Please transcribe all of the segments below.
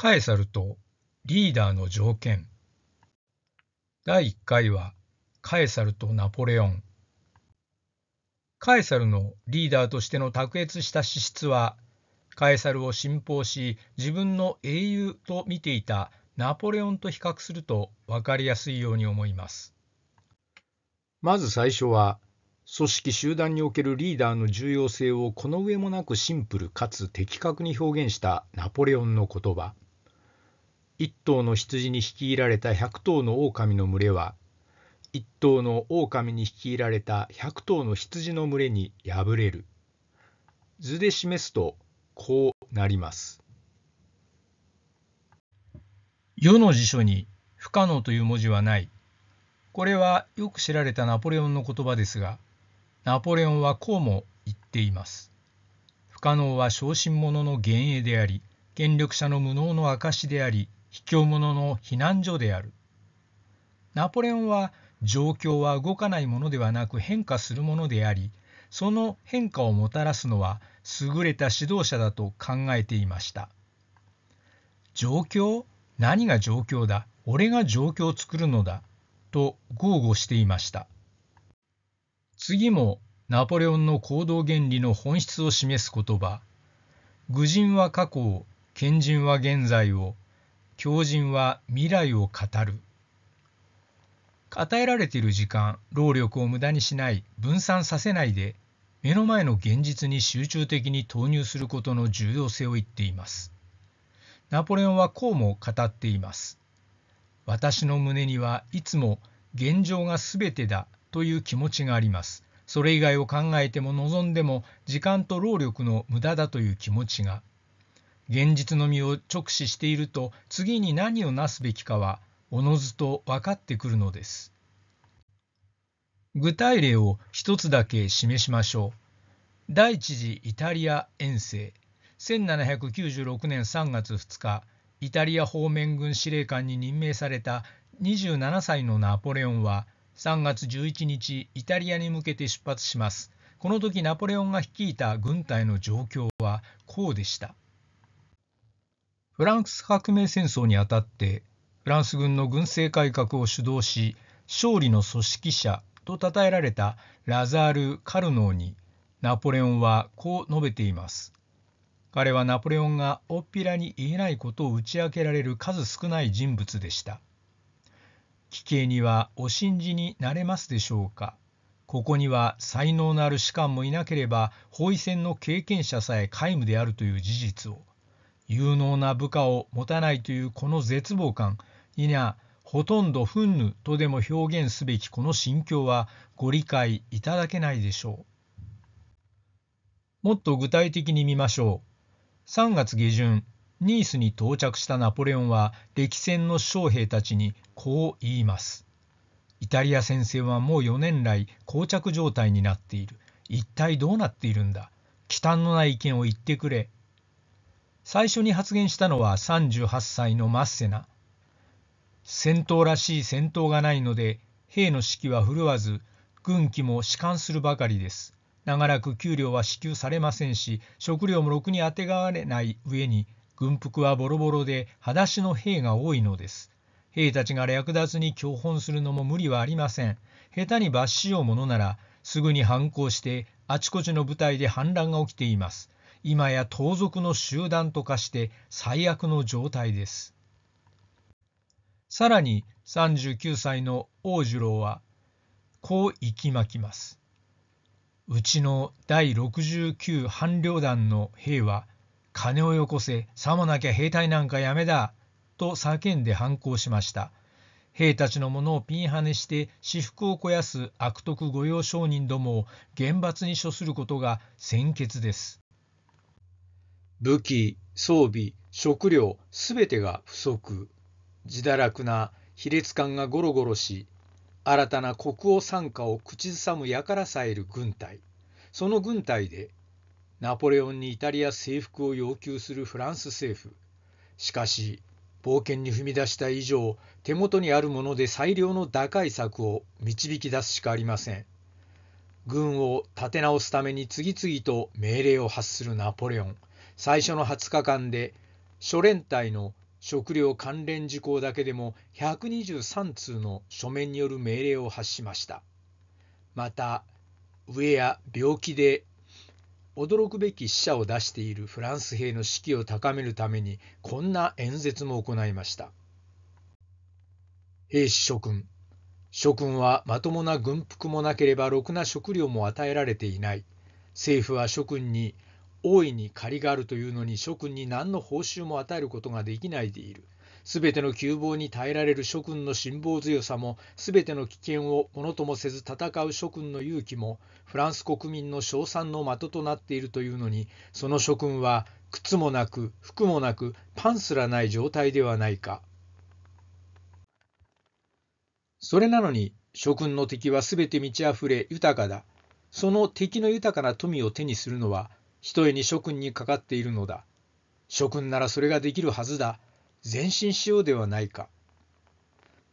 カエサルとリーダーの条件第1回はカエサルとナポレオンカエサルのリーダーとしての卓越した資質はカエサルを信奉し自分の英雄と見ていたナポレオンと比較すると分かりやすいように思いますまず最初は組織集団におけるリーダーの重要性をこの上もなくシンプルかつ的確に表現したナポレオンの言葉「一頭の羊に率いられた百頭の狼の群れは一頭の狼に率いられた百頭の羊の群れに敗れる図で示すとこうなります世の辞書に不可能という文字はないこれはよく知られたナポレオンの言葉ですがナポレオンはこうも言っています不可能は小心者の幻影であり権力者の無能の証であり卑怯者の避難所である。ナポレオンは状況は動かないものではなく変化するものであり、その変化をもたらすのは優れた指導者だと考えていました。状況何が状況だ俺が状況を作るのだと豪語していました。次もナポレオンの行動原理の本質を示す言葉、愚人は過去を、賢人は現在を、狂人は未来を語る与えられている時間労力を無駄にしない分散させないで目の前の現実に集中的に投入することの重要性を言っていますナポレオンはこうも語っています私の胸にはいつも現状が全てだという気持ちがありますそれ以外を考えても望んでも時間と労力の無駄だという気持ちが現実の身を直視していると次に何をなすべきかはおのずと分かってくるのです。具体例を一つだけ示しましょう。第一次イタリア遠征1796年3月2日イタリア方面軍司令官に任命された27歳のナポレオンは3月11日イタリアに向けて出発します。この時ナポレオンが率いた軍隊の状況はこうでした。フランス革命戦争にあたってフランス軍の軍政改革を主導し勝利の組織者と称えられたラザール・カルノーにナポレオンはこう述べています。彼はナポレオンがおっぴらに言えないことを打ち明けられる数少ない人物でした。奇形にはお信じになれますでしょうか。ここには才能のある士官もいなければ包囲戦の経験者さえ皆無であるという事実を。有能な部下を持たないというこの絶望感いやほとんど憤怒とでも表現すべきこの心境はご理解いただけないでしょう。もっと具体的に見ましょう。3月下旬、ニースに到着したナポレオンは歴戦の将兵たちにこう言います。イタリア戦線はもう4年来膠着状態になっている。一体どうなっているんだ。忌憚のない意見を言ってくれ。最初に発言したのは38歳のマッセナ。戦闘らしい戦闘がないので、兵の士気は振るわず、軍機も弛緩するばかりです。長らく給料は支給されませんし、食料もろくにあてがわれない上に、軍服はボロボロで、裸足の兵が多いのです。兵たちが略奪に教本するのも無理はありません。下手に罰しようものなら、すぐに反抗して、あちこちの部隊で反乱が起きています。今や盗賊の集団と化して最悪の状態です。さらに39歳の王次郎はこう息巻きます。うちの第69半両団の兵は金をよこせ、さもなきゃ兵隊なんかやめだ、と叫んで反抗しました。兵たちのものをピンハネして私腹を肥やす悪徳御用商人どもを厳罰に処することが先決です。武器、装備、食料、すべてが不足。自堕落な卑劣感がゴロゴロし、新たな国王参加を口ずさむやからさえる軍隊。その軍隊で、ナポレオンにイタリア征服を要求するフランス政府。しかし、冒険に踏み出した以上、手元にあるもので最良の打開策を導き出すしかありません。軍を立て直すために次々と命令を発するナポレオン。最初の20日間で諸連隊の食料関連事項だけでも123通の書面による命令を発しました。また、飢えや病気で驚くべき死者を出しているフランス兵の士気を高めるためにこんな演説も行いました。兵士諸君、諸君はまともな軍服もなければろくな食料も与えられていない。政府は諸君に大いに借りがあるというのに諸君に何の報酬も与えることができないでいる。すべての窮乏に耐えられる諸君の辛抱強さも、すべての危険をものともせず戦う諸君の勇気も、フランス国民の称賛の的となっているというのに、その諸君は靴もなく、服もなく、パンすらない状態ではないか。それなのに、諸君の敵はすべて満ち溢れ豊かだ。その敵の豊かな富を手にするのは、ひとえに諸君にかかっているのだ。諸君ならそれができるはずだ。前進しようではないか。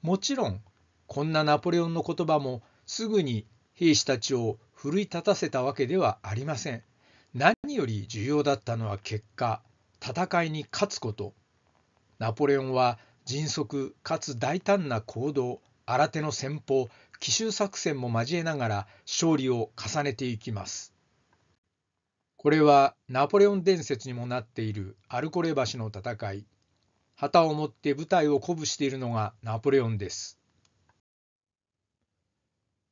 もちろん、こんなナポレオンの言葉もすぐに兵士たちを奮い立たせたわけではありません。何より重要だったのは結果、戦いに勝つこと。ナポレオンは迅速かつ大胆な行動、新手の戦法、奇襲作戦も交えながら勝利を重ねていきます。これはナポレオン伝説にもなっているアルコレ橋の戦い旗を持って部隊を鼓舞しているのがナポレオンです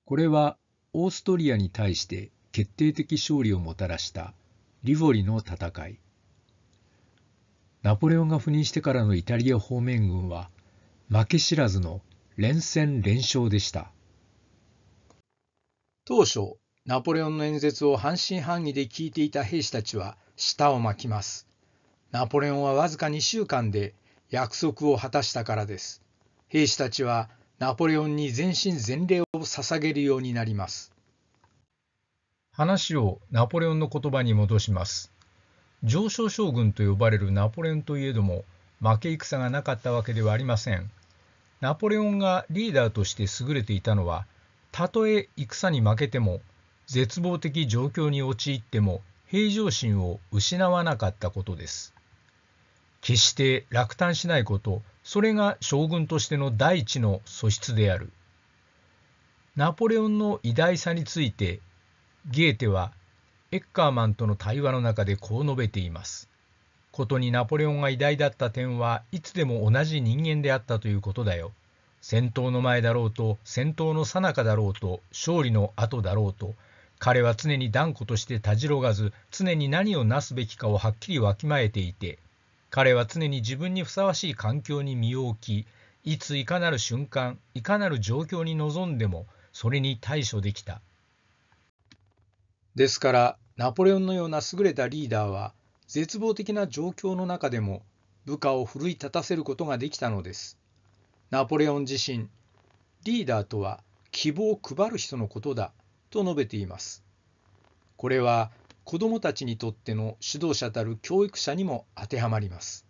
これはオーストリアに対して決定的勝利をもたらしたリヴォリの戦いナポレオンが赴任してからのイタリア方面軍は負け知らずの連戦連勝でした当初ナポレオンの演説を半信半疑で聞いていた兵士たちは舌を巻きます。ナポレオンはわずか2週間で約束を果たしたからです。兵士たちはナポレオンに全身全霊を捧げるようになります。話をナポレオンの言葉に戻します。上昇将軍と呼ばれるナポレオンといえども負け戦がなかったわけではありません。ナポレオンがリーダーとして優れていたのはたとえ戦に負けても絶望的状況に陥っても平常心を失わなかったことです。決して落胆しないこと、それが将軍としての第一の素質である。ナポレオンの偉大さについて、ゲーテはエッカーマンとの対話の中でこう述べています。ことにナポレオンが偉大だった点はいつでも同じ人間であったということだよ。戦闘の前だろうと、戦闘の最中だろうと、勝利の後だろうと、彼は常に断固としてたじろがず常に何をなすべきかをはっきりわきまえていて彼は常に自分にふさわしい環境に身を置きいついかなる瞬間いかなる状況に臨んでもそれに対処できたですからナポレオンのような優れたリーダーは絶望的な状況の中でも部下を奮い立たせることができたのですナポレオン自身リーダーとは希望を配る人のことだと述べています。これは子どもたちにとっての指導者たる教育者にも当てはまります。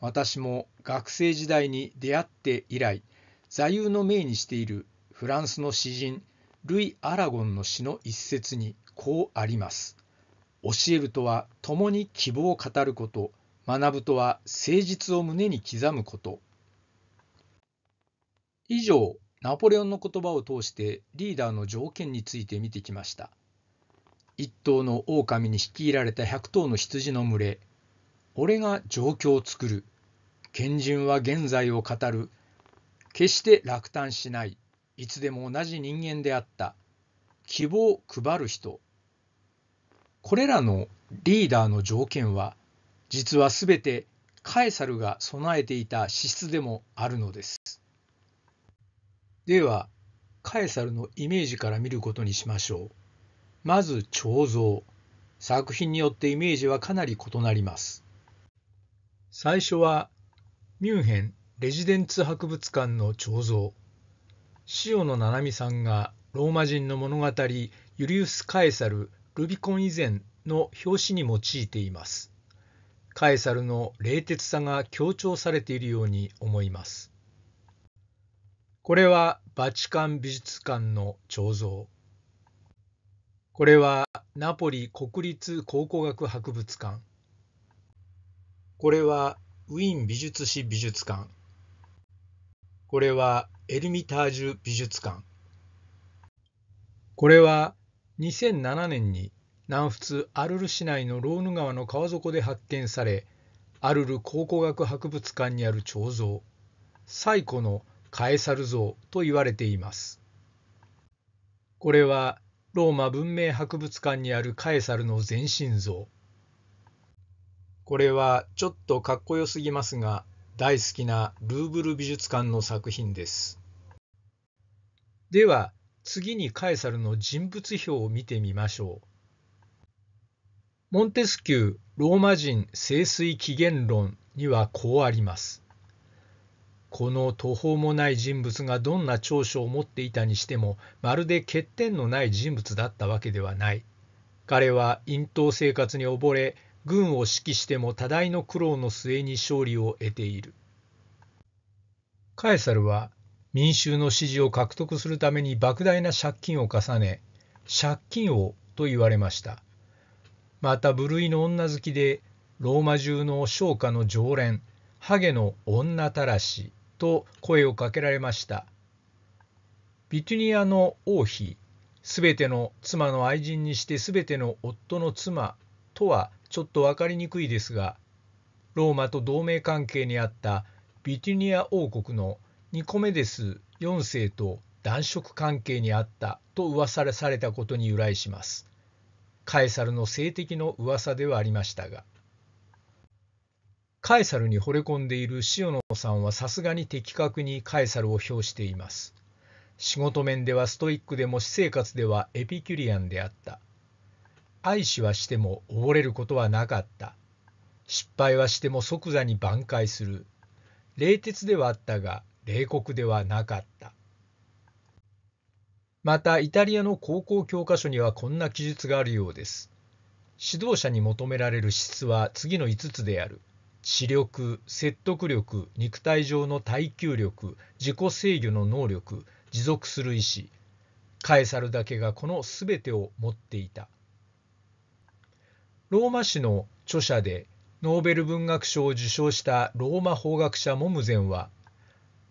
私も学生時代に出会って以来座右の銘にしているフランスの詩人ルイ・アラゴンの詩の一節にこうあります。教えるとは共に希望を語ること、学ぶとは誠実を胸に刻むこと。以上、ナポレオンの言葉を通してリーダーの条件について見てきました一頭の狼に率いられた100頭の羊の群れ俺が状況を作る賢人は現在を語る決して落胆しないいつでも同じ人間であった希望を配る人これらのリーダーの条件は実は全てカエサルが備えていた資質でもあるのですではカエサルのイメージから見ることにしましょうまず彫像作品によってイメージはかなり異なります最初はミュンヘンレジデンツ博物館の彫像塩野七海さんがローマ人の物語ユリウス・カエサル・ルビコン以前の表紙に用いていますカエサルの冷徹さが強調されているように思いますこれはバチカン美術館の彫像。これはナポリ国立考古学博物館。これはウィーン美術史美術館。これはエルミタージュ美術館。これは2007年に南仏アルル市内のローヌ川の川底で発見され、アルル考古学博物館にある彫像、最古のカエサル像と言われています。これはローマ文明博物館にあるカエサルの全身像。これはちょっとかっこよすぎますが大好きなルーブル美術館の作品です。では次にカエサルの人物表を見てみましょう。モンテスキュー「ローマ人聖水起源論」にはこうあります。この途方もない人物がどんな長所を持っていたにしてもまるで欠点のない人物だったわけではない彼は咽頭生活に溺れ軍を指揮しても多大の苦労の末に勝利を得ているカエサルは民衆の支持を獲得するために莫大な借金を重ね借金王と言われましたまた部類の女好きでローマ中の商家の常連ハゲの女たらしと声をかけられました。ビトゥニアの王妃、すべての妻の愛人にしてすべての夫の妻とはちょっと分かりにくいですが、ローマと同盟関係にあったビトゥニア王国のニコメデス4世と男色関係にあったと噂されたことに由来します。カエサルの性的の噂ではありましたが。カエサルに惚れ込んでいる塩野さんはさすがに的確にカエサルを評しています。仕事面ではストイックでも私生活ではエピキュリアンであった。愛しはしても溺れることはなかった。失敗はしても即座に挽回する。冷徹ではあったが、冷酷ではなかった。また、イタリアの高校教科書にはこんな記述があるようです。指導者に求められる資質は次の5つである。知力説得力肉体上の耐久力自己制御の能力持続する意志カエサルだけがこの全てを持っていたローマ史の著者でノーベル文学賞を受賞したローマ法学者モムゼンは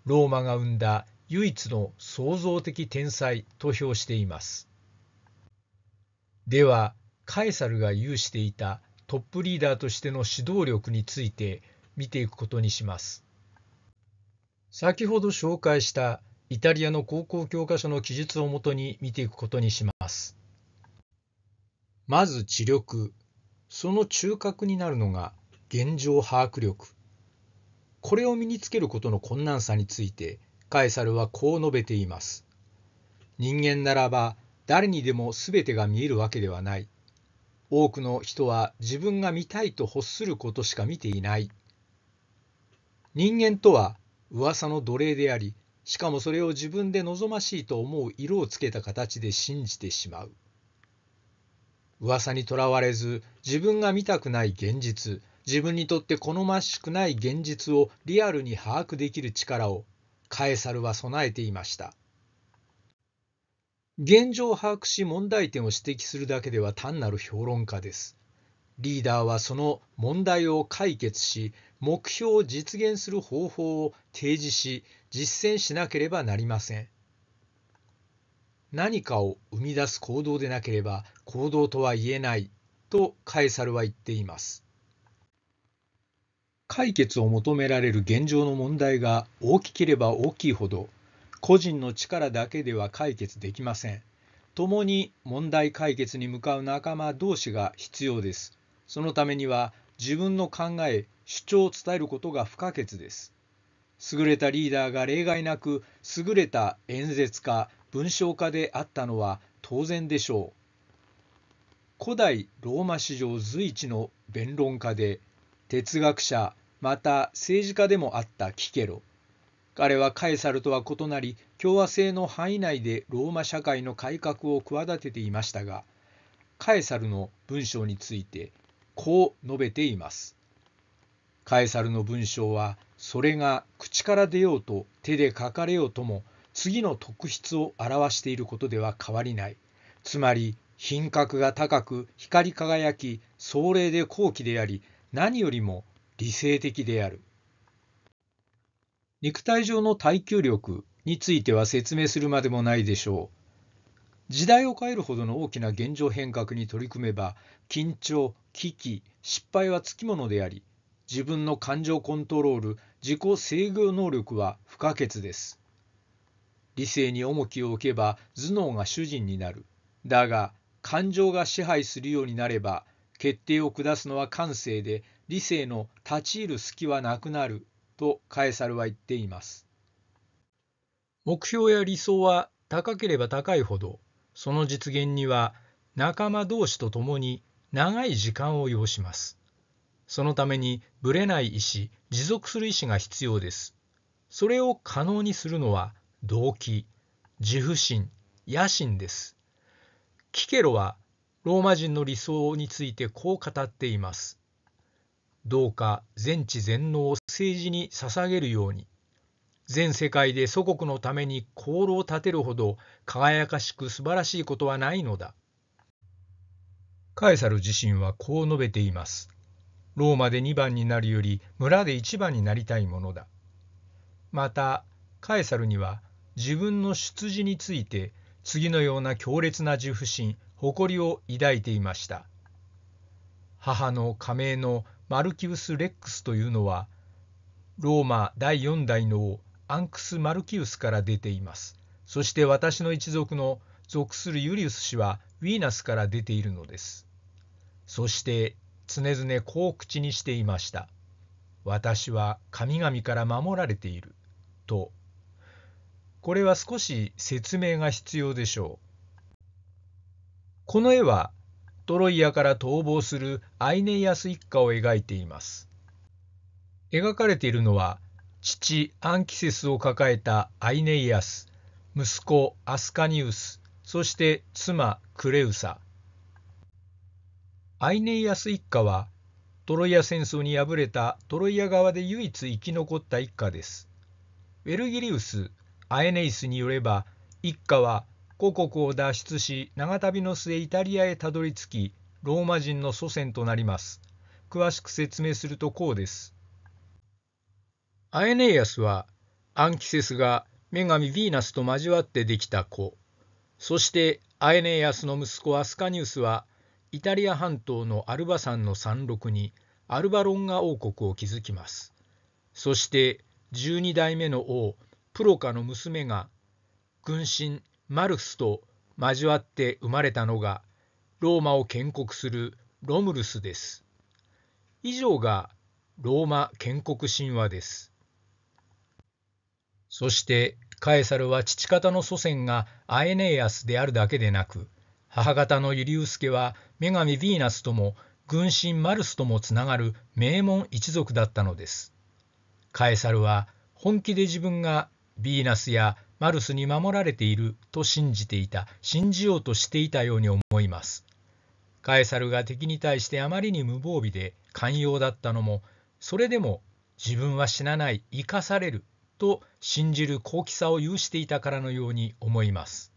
ローマが生んだ唯一の創造的天才と評していますではカエサルが有していたトップリーダーとしての指導力について見ていくことにします。先ほど紹介したイタリアの高校教科書の記述をもとに見ていくことにします。まず知力。その中核になるのが現状把握力。これを身につけることの困難さについてカエサルはこう述べています。人間ならば誰にでも全てが見えるわけではない。多くの人は自分が見たいと欲することしか見ていない。人間とは噂の奴隷であり、しかもそれを自分で望ましいと思う色をつけた形で信じてしまう。噂にとらわれず、自分が見たくない現実、自分にとって好ましくない現実をリアルに把握できる力をカエサルは備えていました。現状を把握し問題点を指摘するだけでは単なる評論家です。リーダーはその問題を解決し、目標を実現する方法を提示し、実践しなければなりません。何かを生み出す行動でなければ行動とは言えないとカエサルは言っています。解決を求められる現状の問題が大きければ大きいほど個人の力だけでは解決できません。共に問題解決に向かう仲間同士が必要です。そのためには自分の考え、主張を伝えることが不可欠です。優れたリーダーが例外なく優れた演説家、文章家であったのは当然でしょう。古代ローマ史上随一の弁論家で哲学者また政治家でもあったキケロ。彼はカエサルとは異なり共和制の範囲内でローマ社会の改革を企てていましたがカエサルの文章についてこう述べています。カエサルの文章はそれが口から出ようと手で書かれようとも次の特質を表していることでは変わりない。つまり品格が高く光り輝き壮麗で高貴であり何よりも理性的である。肉体上の耐久力については説明するまでもないでしょう。時代を変えるほどの大きな現状変革に取り組めば緊張危機失敗はつきものであり自分の感情コントロール自己制御能力は不可欠です理性に重きを置けば頭脳が主人になるだが感情が支配するようになれば決定を下すのは感性で理性の立ち入る隙はなくなるとカエサルは言っています。目標や理想は高ければ高いほどその実現には仲間同士と共に長い時間を要します。そのためにぶれない意志、持続する意志が必要です。それを可能にするのは動機、自負心、野心です。キケロはローマ人の理想についてこう語っています。どうか全知全能政治に捧げるように全世界で祖国のために功労を立てるほど輝かしく素晴らしいことはないのだ。カエサル自身はこう述べています。ローマで2番になるより村で1番になりたいものだ。またカエサルには自分の出自について次のような強烈な自負心誇りを抱いていました母の仮名のマルキウス・レックスというのはローマ第4代の王アンクス・マルキウスから出ています。そして私の一族の属するユリウス氏はウィーナスから出ているのです。そして常々こう口にしていました。私は神々から守られている。と。これは少し説明が必要でしょう。この絵はトロイアから逃亡するアイネイアス一家を描いています。描かれているのは父アンキセスを抱えたアイネイアス息子アスカニウスそして妻クレウサアイネイアス一家はトロイア戦争に敗れたトロイア側で唯一生き残った一家ですウェルギリウスアエネイスによれば一家は故国を脱出し長旅の末イタリアへたどり着きローマ人の祖先となります詳しく説明するとこうですアエネイアスはアンキセスが女神ヴィーナスと交わってできた子そしてアエネイアスの息子アスカニウスはイタリア半島のアルバ山の山麓にアルバロンガ王国を築きますそして12代目の王プロカの娘が軍神マルスと交わって生まれたのがローマを建国するロムルスです以上がローマ建国神話ですそしてカエサルは父方の祖先がアエネイアスであるだけでなく母方のユリウス家は女神ヴィーナスとも軍神マルスともつながる名門一族だったのです。カエサルは本気で自分がヴィーナスやマルスに守られていると信じていた信じようとしていたように思います。カエサルが敵に対してあまりに無防備で寛容だったのもそれでも自分は死なない生かされると信じる高貴さを有していたからのように思います。